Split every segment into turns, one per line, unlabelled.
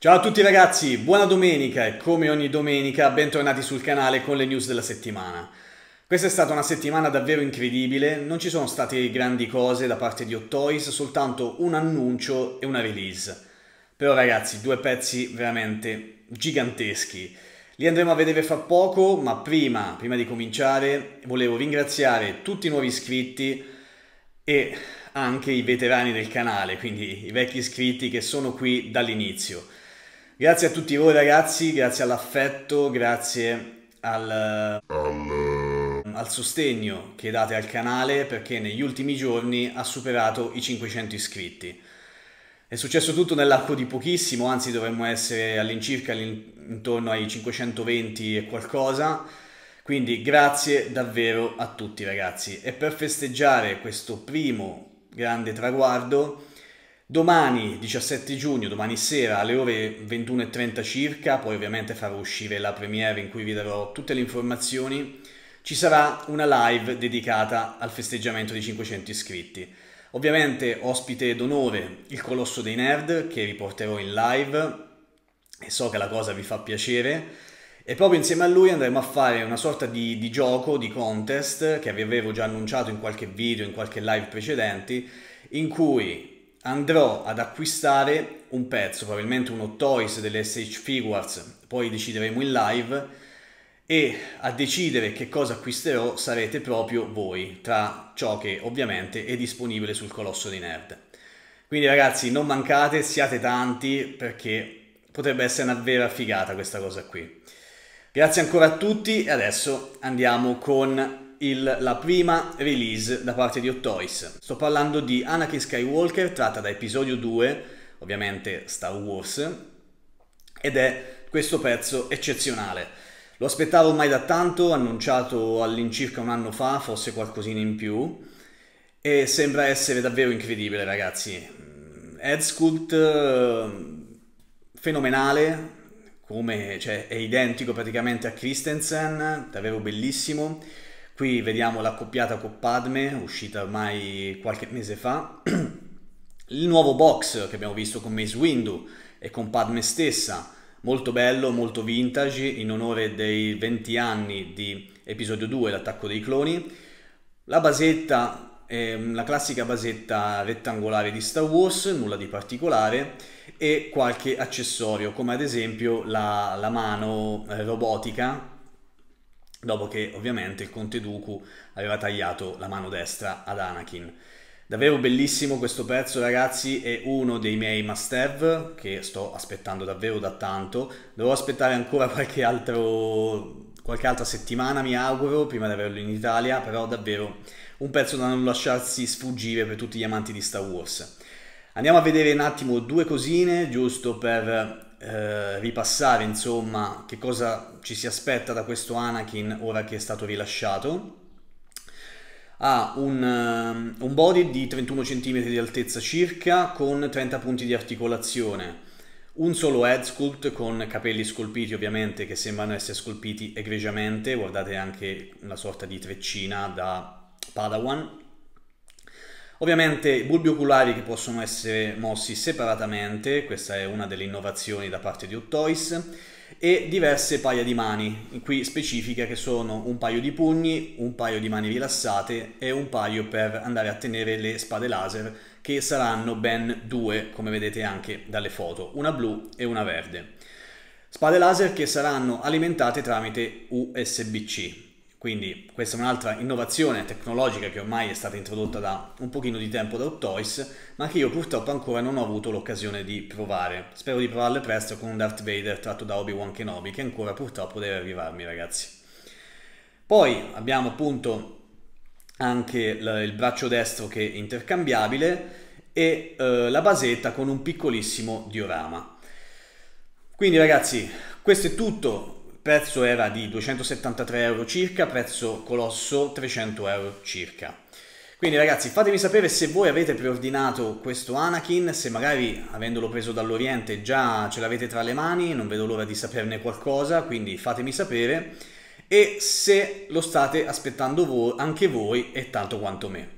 Ciao a tutti ragazzi, buona domenica e come ogni domenica bentornati sul canale con le news della settimana. Questa è stata una settimana davvero incredibile, non ci sono state grandi cose da parte di Hot Toys, soltanto un annuncio e una release. Però ragazzi, due pezzi veramente giganteschi. Li andremo a vedere fra poco, ma prima, prima di cominciare volevo ringraziare tutti i nuovi iscritti e anche i veterani del canale, quindi i vecchi iscritti che sono qui dall'inizio. Grazie a tutti voi ragazzi, grazie all'affetto, grazie al, al sostegno che date al canale perché negli ultimi giorni ha superato i 500 iscritti. È successo tutto nell'arco di pochissimo, anzi dovremmo essere all'incirca intorno ai 520 e qualcosa. Quindi grazie davvero a tutti ragazzi. E per festeggiare questo primo grande traguardo Domani 17 giugno, domani sera alle ore 21.30 circa, poi ovviamente farò uscire la premiere in cui vi darò tutte le informazioni, ci sarà una live dedicata al festeggiamento dei 500 iscritti. Ovviamente ospite d'onore il Colosso dei Nerd che riporterò in live e so che la cosa vi fa piacere e proprio insieme a lui andremo a fare una sorta di, di gioco, di contest che vi avevo già annunciato in qualche video, in qualche live precedenti in cui andrò ad acquistare un pezzo, probabilmente uno Toys delle SH Figures, poi decideremo in live e a decidere che cosa acquisterò sarete proprio voi, tra ciò che ovviamente è disponibile sul Colosso di Nerd. Quindi ragazzi non mancate, siate tanti perché potrebbe essere una vera figata questa cosa qui. Grazie ancora a tutti e adesso andiamo con il, la prima release da parte di Hot Toys. Sto parlando di Anakin Skywalker tratta da episodio 2, ovviamente Star Wars, ed è questo pezzo eccezionale. Lo aspettavo ormai da tanto, annunciato all'incirca un anno fa, forse qualcosina in più, e sembra essere davvero incredibile ragazzi. Head mm, sculpt eh, fenomenale, come, cioè, è identico praticamente a Christensen, davvero bellissimo. Qui vediamo l'accoppiata con Padme, uscita ormai qualche mese fa. Il nuovo box che abbiamo visto con Mace Windu e con Padme stessa, molto bello, molto vintage, in onore dei 20 anni di episodio 2, l'attacco dei cloni. La basetta, eh, la classica basetta rettangolare di Star Wars, nulla di particolare, e qualche accessorio, come ad esempio la, la mano eh, robotica dopo che ovviamente il conte Dooku aveva tagliato la mano destra ad Anakin. Davvero bellissimo questo pezzo ragazzi, è uno dei miei must have che sto aspettando davvero da tanto, devo aspettare ancora qualche, altro, qualche altra settimana mi auguro prima di averlo in Italia, però davvero un pezzo da non lasciarsi sfuggire per tutti gli amanti di Star Wars. Andiamo a vedere un attimo due cosine giusto per eh, ripassare insomma che cosa ci si aspetta da questo Anakin ora che è stato rilasciato. Ha un, ehm, un body di 31 cm di altezza circa con 30 punti di articolazione, un solo head sculpt con capelli scolpiti ovviamente che sembrano essere scolpiti egregiamente, guardate anche una sorta di treccina da Padawan Ovviamente i bulbi oculari che possono essere mossi separatamente, questa è una delle innovazioni da parte di Hot e diverse paia di mani, qui specifica che sono un paio di pugni, un paio di mani rilassate e un paio per andare a tenere le spade laser, che saranno ben due, come vedete anche dalle foto, una blu e una verde. Spade laser che saranno alimentate tramite USB-C. Quindi questa è un'altra innovazione tecnologica che ormai è stata introdotta da un pochino di tempo da Hot ma che io purtroppo ancora non ho avuto l'occasione di provare. Spero di provarle presto con un Darth Vader tratto da Obi-Wan Kenobi, che ancora purtroppo deve arrivarmi ragazzi. Poi abbiamo appunto anche il braccio destro che è intercambiabile e eh, la basetta con un piccolissimo diorama. Quindi ragazzi, questo è tutto, prezzo era di 273 euro circa, prezzo colosso 300 euro circa. Quindi ragazzi fatemi sapere se voi avete preordinato questo Anakin, se magari avendolo preso dall'Oriente già ce l'avete tra le mani, non vedo l'ora di saperne qualcosa, quindi fatemi sapere e se lo state aspettando voi, anche voi e tanto quanto me.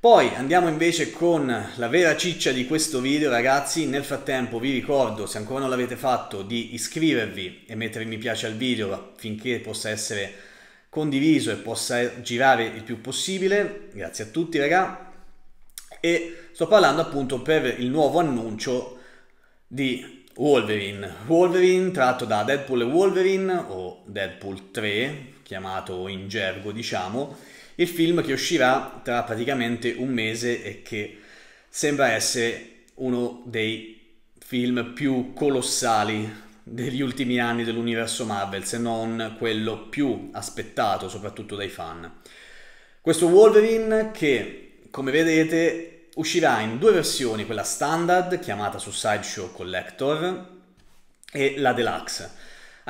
Poi andiamo invece con la vera ciccia di questo video ragazzi, nel frattempo vi ricordo se ancora non l'avete fatto di iscrivervi e mettere mi piace al video affinché possa essere condiviso e possa girare il più possibile, grazie a tutti ragazzi, e sto parlando appunto per il nuovo annuncio di Wolverine, Wolverine tratto da Deadpool e Wolverine o Deadpool 3 chiamato in gergo diciamo il film che uscirà tra praticamente un mese e che sembra essere uno dei film più colossali degli ultimi anni dell'universo Marvel, se non quello più aspettato soprattutto dai fan. Questo Wolverine che, come vedete, uscirà in due versioni, quella standard chiamata su Sideshow Collector e la deluxe.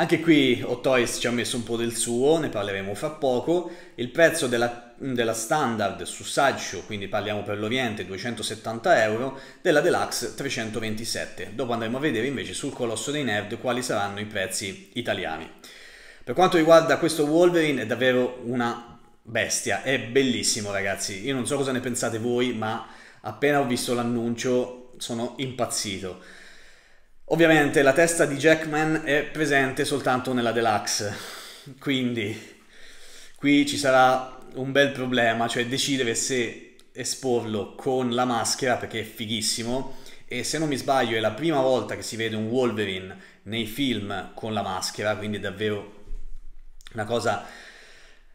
Anche qui Ottoys ci ha messo un po' del suo, ne parleremo fra poco. Il prezzo della, della standard su Saggio, quindi parliamo per l'Oriente, 270 euro, della Deluxe 327. Dopo andremo a vedere invece sul Colosso dei Nerd quali saranno i prezzi italiani. Per quanto riguarda questo Wolverine è davvero una bestia, è bellissimo ragazzi. Io non so cosa ne pensate voi, ma appena ho visto l'annuncio sono impazzito Ovviamente la testa di Jackman è presente soltanto nella deluxe, quindi qui ci sarà un bel problema, cioè decidere se esporlo con la maschera perché è fighissimo e se non mi sbaglio è la prima volta che si vede un Wolverine nei film con la maschera, quindi è davvero una cosa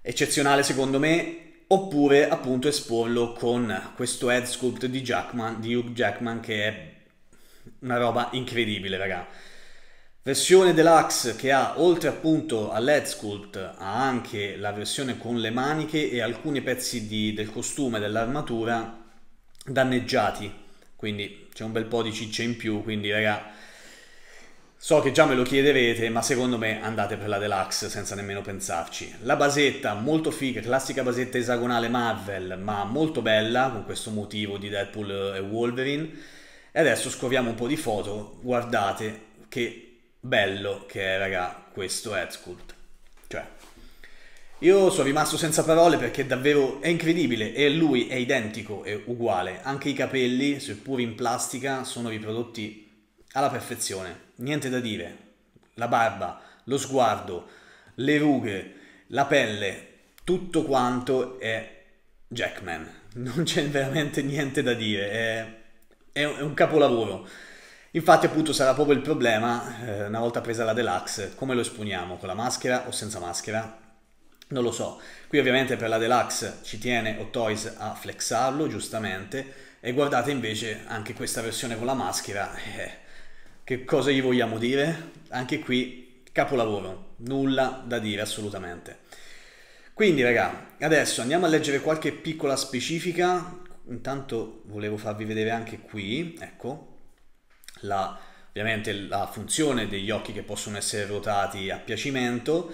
eccezionale secondo me oppure appunto esporlo con questo head sculpt di, Jackman, di Hugh Jackman che è una roba incredibile, raga. Versione deluxe che ha, oltre appunto all'head sculpt, ha anche la versione con le maniche e alcuni pezzi di, del costume, dell'armatura danneggiati. Quindi c'è un bel po' di ciccia in più, quindi raga... So che già me lo chiederete, ma secondo me andate per la deluxe senza nemmeno pensarci. La basetta, molto figa, classica basetta esagonale Marvel, ma molto bella, con questo motivo di Deadpool e Wolverine e adesso scoviamo un po' di foto, guardate che bello che è, raga, questo Headsculpt. Cioè, io sono rimasto senza parole perché davvero è incredibile e lui è identico, è uguale. Anche i capelli, seppur in plastica, sono riprodotti alla perfezione. Niente da dire. La barba, lo sguardo, le rughe, la pelle, tutto quanto è Jackman. Non c'è veramente niente da dire. È è un, è un capolavoro. Infatti appunto sarà proprio il problema, eh, una volta presa la deluxe, come lo esponiamo, con la maschera o senza maschera? Non lo so. Qui ovviamente per la deluxe ci tiene Ottoys a flexarlo, giustamente, e guardate invece anche questa versione con la maschera, eh, che cosa gli vogliamo dire? Anche qui capolavoro, nulla da dire assolutamente. Quindi raga, adesso andiamo a leggere qualche piccola specifica intanto volevo farvi vedere anche qui, ecco, la, ovviamente la funzione degli occhi che possono essere ruotati a piacimento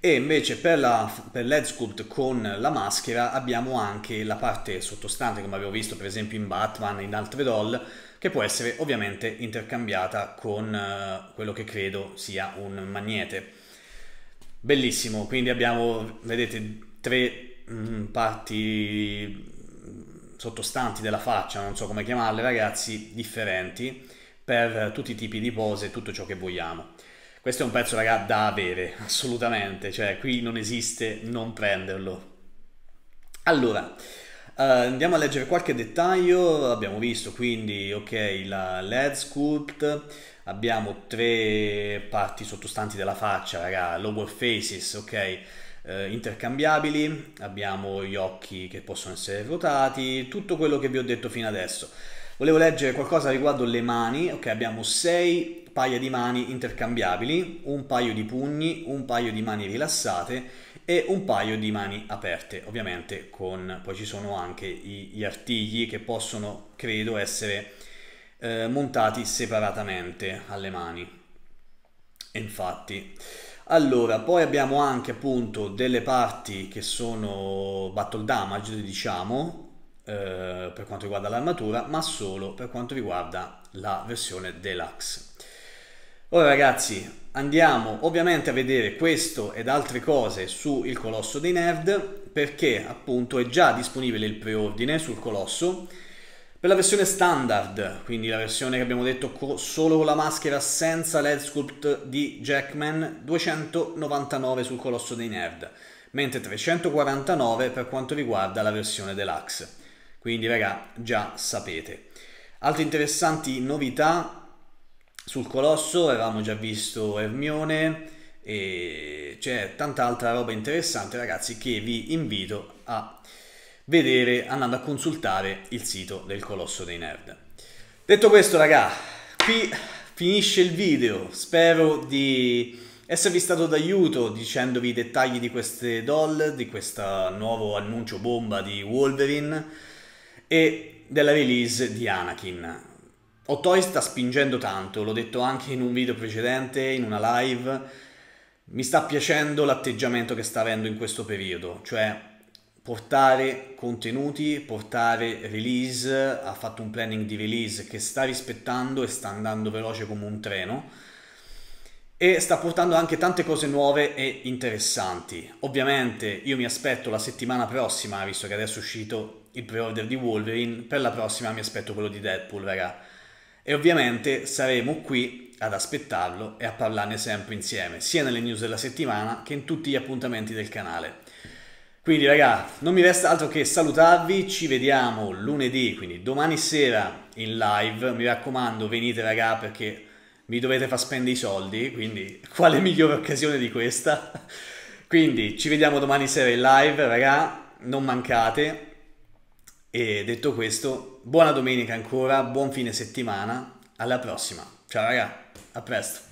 e invece per, la, per l'head sculpt con la maschera abbiamo anche la parte sottostante come abbiamo visto per esempio in Batman e in altre doll che può essere ovviamente intercambiata con eh, quello che credo sia un magnete bellissimo quindi abbiamo vedete tre mh, mm, parti sottostanti della faccia, non so come chiamarle ragazzi, differenti per tutti i tipi di pose tutto ciò che vogliamo. Questo è un pezzo raga da avere, assolutamente, cioè qui non esiste non prenderlo. Allora, Uh, andiamo a leggere qualche dettaglio, abbiamo visto quindi ok la LED sculpt, abbiamo tre parti sottostanti della faccia, raga, lower faces, ok, eh, intercambiabili, abbiamo gli occhi che possono essere ruotati, tutto quello che vi ho detto fino adesso. Volevo leggere qualcosa riguardo le mani, ok abbiamo sei paia di mani intercambiabili, un paio di pugni, un paio di mani rilassate e un paio di mani aperte, ovviamente con poi ci sono anche gli artigli che possono, credo, essere eh, montati separatamente alle mani. Infatti, allora, poi abbiamo anche appunto delle parti che sono battle damage, diciamo, eh, per quanto riguarda l'armatura, ma solo per quanto riguarda la versione deluxe. Ora ragazzi, andiamo ovviamente a vedere questo ed altre cose su Il Colosso dei Nerd, perché appunto è già disponibile il preordine sul Colosso, per la versione standard, quindi la versione che abbiamo detto solo con la maschera senza l'head sculpt di Jackman, 299 sul Colosso dei Nerd, mentre 349 per quanto riguarda la versione deluxe. Quindi raga, già sapete. Altre interessanti novità sul Colosso, avevamo già visto Hermione e c'è tanta altra roba interessante ragazzi che vi invito a vedere andando a consultare il sito del Colosso dei Nerd. Detto questo, raga, qui finisce il video. Spero di esservi stato d'aiuto dicendovi i dettagli di queste doll, di questo nuovo annuncio bomba di Wolverine e della release di Anakin. Otoy sta spingendo tanto, l'ho detto anche in un video precedente, in una live. Mi sta piacendo l'atteggiamento che sta avendo in questo periodo, cioè portare contenuti, portare release, ha fatto un planning di release che sta rispettando e sta andando veloce come un treno e sta portando anche tante cose nuove e interessanti. Ovviamente io mi aspetto la settimana prossima, visto che adesso è uscito il pre-order di Wolverine, per la prossima mi aspetto quello di Deadpool, raga. E ovviamente saremo qui ad aspettarlo e a parlarne sempre insieme, sia nelle news della settimana che in tutti gli appuntamenti del canale. Quindi ragazzi, non mi resta altro che salutarvi, ci vediamo lunedì, quindi domani sera in live, mi raccomando venite ragazzi perché mi dovete far spendere i soldi, quindi quale migliore occasione di questa? Quindi ci vediamo domani sera in live, raga, non mancate. E detto questo, buona domenica ancora, buon fine settimana, alla prossima. Ciao raga, a presto.